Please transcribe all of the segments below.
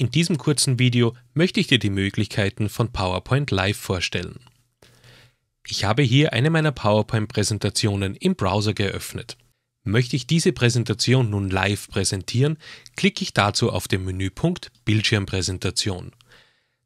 In diesem kurzen Video möchte ich dir die Möglichkeiten von PowerPoint Live vorstellen. Ich habe hier eine meiner PowerPoint-Präsentationen im Browser geöffnet. Möchte ich diese Präsentation nun live präsentieren, klicke ich dazu auf den Menüpunkt Bildschirmpräsentation.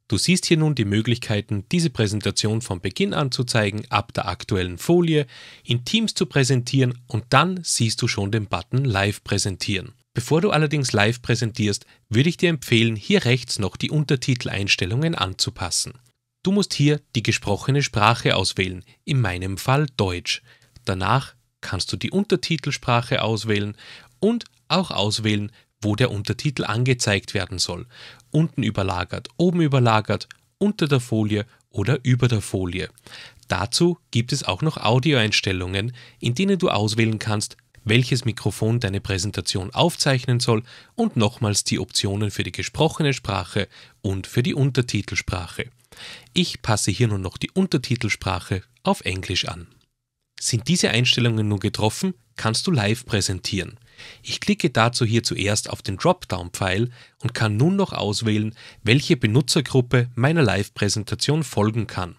Du siehst hier nun die Möglichkeiten, diese Präsentation von Beginn an zu zeigen, ab der aktuellen Folie, in Teams zu präsentieren und dann siehst du schon den Button Live präsentieren. Bevor du allerdings live präsentierst, würde ich dir empfehlen, hier rechts noch die Untertiteleinstellungen anzupassen. Du musst hier die gesprochene Sprache auswählen, in meinem Fall Deutsch. Danach kannst du die Untertitelsprache auswählen und auch auswählen, wo der Untertitel angezeigt werden soll. Unten überlagert, oben überlagert, unter der Folie oder über der Folie. Dazu gibt es auch noch Audioeinstellungen, in denen du auswählen kannst, welches Mikrofon deine Präsentation aufzeichnen soll und nochmals die Optionen für die gesprochene Sprache und für die Untertitelsprache. Ich passe hier nun noch die Untertitelsprache auf Englisch an. Sind diese Einstellungen nun getroffen, kannst du live präsentieren. Ich klicke dazu hier zuerst auf den Dropdown-Pfeil und kann nun noch auswählen, welche Benutzergruppe meiner Live-Präsentation folgen kann.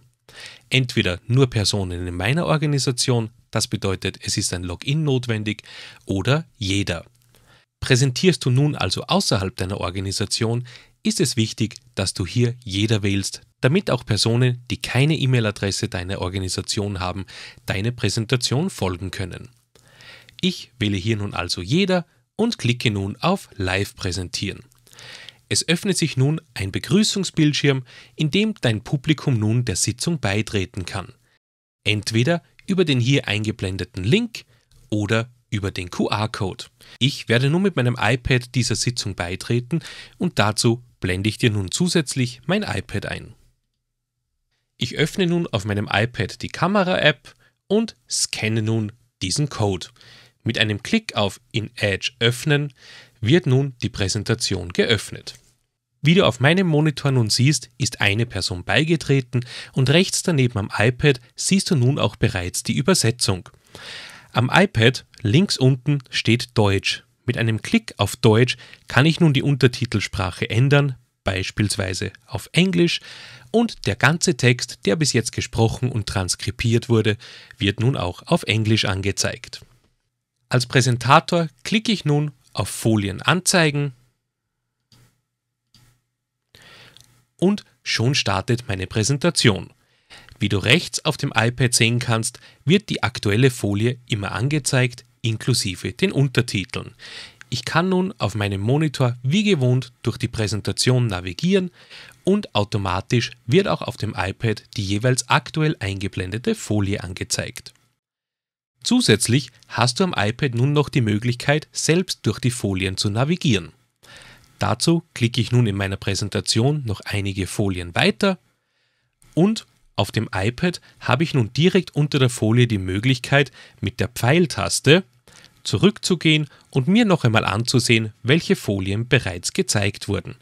Entweder nur Personen in meiner Organisation, das bedeutet, es ist ein Login notwendig oder jeder. Präsentierst du nun also außerhalb deiner Organisation, ist es wichtig, dass du hier jeder wählst, damit auch Personen, die keine E-Mail-Adresse deiner Organisation haben, deine Präsentation folgen können. Ich wähle hier nun also jeder und klicke nun auf Live präsentieren. Es öffnet sich nun ein Begrüßungsbildschirm, in dem dein Publikum nun der Sitzung beitreten kann. Entweder über den hier eingeblendeten Link oder über den QR-Code. Ich werde nun mit meinem iPad dieser Sitzung beitreten und dazu blende ich dir nun zusätzlich mein iPad ein. Ich öffne nun auf meinem iPad die Kamera-App und scanne nun diesen Code. Mit einem Klick auf In Edge öffnen wird nun die Präsentation geöffnet. Wie du auf meinem Monitor nun siehst, ist eine Person beigetreten und rechts daneben am iPad siehst du nun auch bereits die Übersetzung. Am iPad links unten steht Deutsch. Mit einem Klick auf Deutsch kann ich nun die Untertitelsprache ändern, beispielsweise auf Englisch, und der ganze Text, der bis jetzt gesprochen und transkribiert wurde, wird nun auch auf Englisch angezeigt. Als Präsentator klicke ich nun auf Folien anzeigen und schon startet meine Präsentation. Wie du rechts auf dem iPad sehen kannst, wird die aktuelle Folie immer angezeigt, inklusive den Untertiteln. Ich kann nun auf meinem Monitor wie gewohnt durch die Präsentation navigieren und automatisch wird auch auf dem iPad die jeweils aktuell eingeblendete Folie angezeigt. Zusätzlich hast du am iPad nun noch die Möglichkeit, selbst durch die Folien zu navigieren. Dazu klicke ich nun in meiner Präsentation noch einige Folien weiter und auf dem iPad habe ich nun direkt unter der Folie die Möglichkeit, mit der Pfeiltaste zurückzugehen und mir noch einmal anzusehen, welche Folien bereits gezeigt wurden.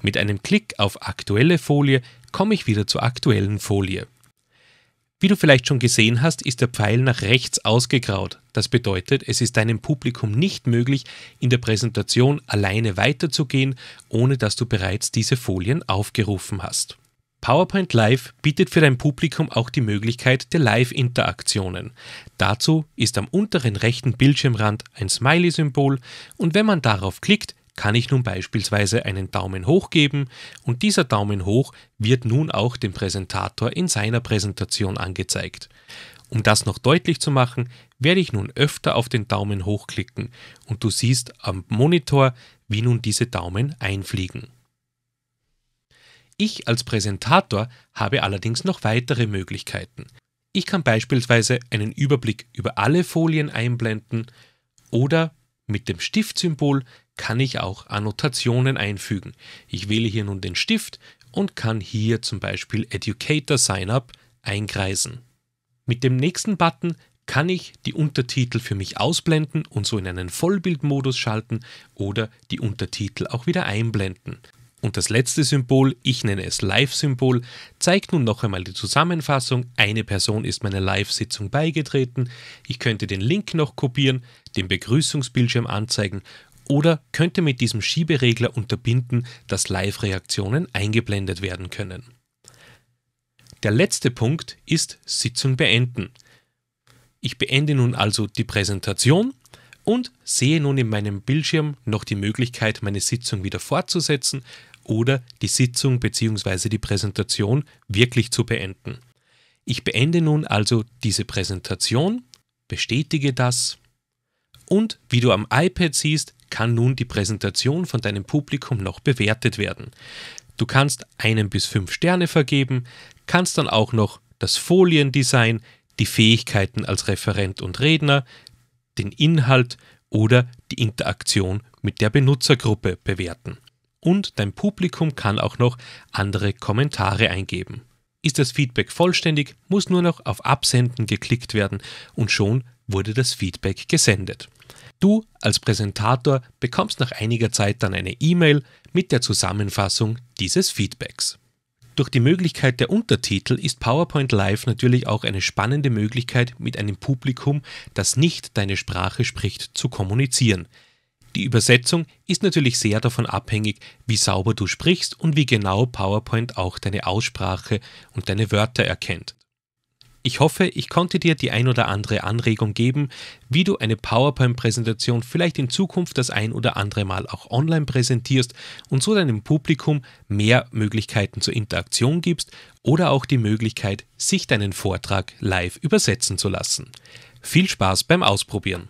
Mit einem Klick auf Aktuelle Folie komme ich wieder zur aktuellen Folie. Wie du vielleicht schon gesehen hast, ist der Pfeil nach rechts ausgegraut. Das bedeutet, es ist deinem Publikum nicht möglich, in der Präsentation alleine weiterzugehen, ohne dass du bereits diese Folien aufgerufen hast. PowerPoint Live bietet für dein Publikum auch die Möglichkeit der Live-Interaktionen. Dazu ist am unteren rechten Bildschirmrand ein Smiley-Symbol und wenn man darauf klickt, kann ich nun beispielsweise einen Daumen hoch geben und dieser Daumen hoch wird nun auch dem Präsentator in seiner Präsentation angezeigt. Um das noch deutlich zu machen, werde ich nun öfter auf den Daumen hoch klicken und du siehst am Monitor, wie nun diese Daumen einfliegen. Ich als Präsentator habe allerdings noch weitere Möglichkeiten. Ich kann beispielsweise einen Überblick über alle Folien einblenden oder mit dem Stiftsymbol kann ich auch Annotationen einfügen. Ich wähle hier nun den Stift und kann hier zum Beispiel Educator Sign Up einkreisen. Mit dem nächsten Button kann ich die Untertitel für mich ausblenden und so in einen Vollbildmodus schalten oder die Untertitel auch wieder einblenden. Und das letzte Symbol, ich nenne es Live-Symbol, zeigt nun noch einmal die Zusammenfassung. Eine Person ist meiner Live-Sitzung beigetreten. Ich könnte den Link noch kopieren, den Begrüßungsbildschirm anzeigen oder könnte mit diesem Schieberegler unterbinden, dass Live-Reaktionen eingeblendet werden können. Der letzte Punkt ist Sitzung beenden. Ich beende nun also die Präsentation und sehe nun in meinem Bildschirm noch die Möglichkeit, meine Sitzung wieder fortzusetzen oder die Sitzung bzw. die Präsentation wirklich zu beenden. Ich beende nun also diese Präsentation, bestätige das und wie du am iPad siehst, kann nun die Präsentation von deinem Publikum noch bewertet werden. Du kannst einen bis fünf Sterne vergeben, kannst dann auch noch das Foliendesign, die Fähigkeiten als Referent und Redner, den Inhalt oder die Interaktion mit der Benutzergruppe bewerten und dein Publikum kann auch noch andere Kommentare eingeben. Ist das Feedback vollständig, muss nur noch auf Absenden geklickt werden und schon wurde das Feedback gesendet. Du als Präsentator bekommst nach einiger Zeit dann eine E-Mail mit der Zusammenfassung dieses Feedbacks. Durch die Möglichkeit der Untertitel ist PowerPoint Live natürlich auch eine spannende Möglichkeit, mit einem Publikum, das nicht deine Sprache spricht, zu kommunizieren. Die Übersetzung ist natürlich sehr davon abhängig, wie sauber du sprichst und wie genau PowerPoint auch deine Aussprache und deine Wörter erkennt. Ich hoffe, ich konnte dir die ein oder andere Anregung geben, wie du eine PowerPoint-Präsentation vielleicht in Zukunft das ein oder andere Mal auch online präsentierst und so deinem Publikum mehr Möglichkeiten zur Interaktion gibst oder auch die Möglichkeit, sich deinen Vortrag live übersetzen zu lassen. Viel Spaß beim Ausprobieren!